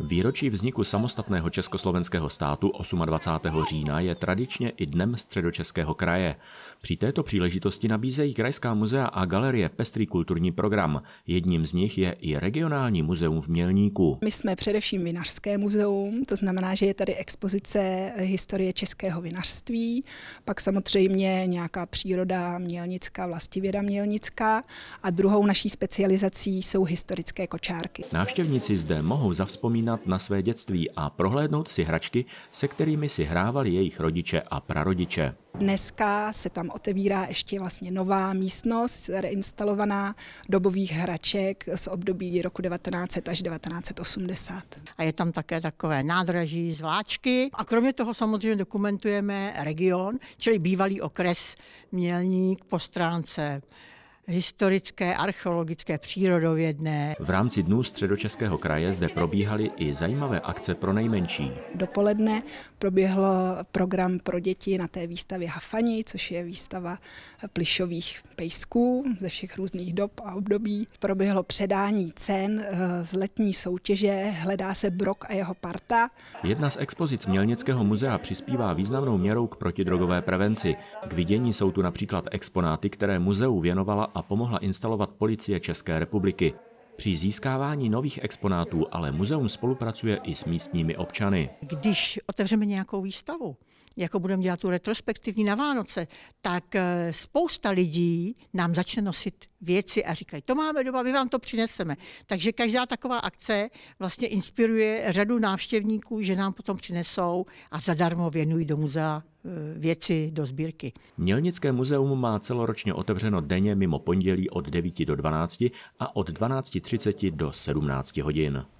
Výročí vzniku samostatného československého státu 28. října je tradičně i dnem středočeského kraje. Při této příležitosti nabízejí krajská muzea a galerie pestrý kulturní program. Jedním z nich je i regionální muzeum v Mělníku. My jsme především vinařské muzeum, to znamená, že je tady expozice eh, historie českého vinařství, pak samozřejmě nějaká příroda mělnická, vlastivěda mělnická a druhou naší specializací jsou historické kočárky. Návštěvníci zde mohou zavzpomínat vzpomínat na své dětství a prohlédnout si hračky, se kterými si hrávali jejich rodiče a prarodiče. Dneska se tam otevírá ještě vlastně nová místnost, reinstalovaná dobových hraček z období roku 1900 až 1980. A je tam také takové nádraží, zvláčky a kromě toho samozřejmě dokumentujeme region, čili bývalý okres Mělník po stránce historické, archeologické, přírodovědné. V rámci Dnů středočeského kraje zde probíhaly i zajímavé akce pro nejmenší. Dopoledne proběhl program pro děti na té výstavě Hafani, což je výstava plišových pejsků ze všech různých dob a období. Proběhlo předání cen eh, z letní soutěže Hledá se Brok a jeho parta. Jedna z expozic Mělnického muzea přispívá významnou měrou k protidrogové prevenci. K vidění jsou tu například exponáty, které muzeu věnovala a pomohla instalovat policie České republiky. Při získávání nových exponátů ale muzeum spolupracuje i s místními občany. Když otevřeme nějakou výstavu, jako budeme dělat tu retrospektivní na Vánoce, tak eh, spousta lidí nám začne nosit věci a říkají, to máme doma, my vám to přineseme. Takže každá taková akce vlastně inspiruje řadu návštěvníků, že nám potom přinesou a zadarmo věnují do muzea e, věci do sbírky. Mělnické muzeum má celoročně otevřeno denně mimo pondělí od 9 do 12 a od 12.30 do 17 hodin.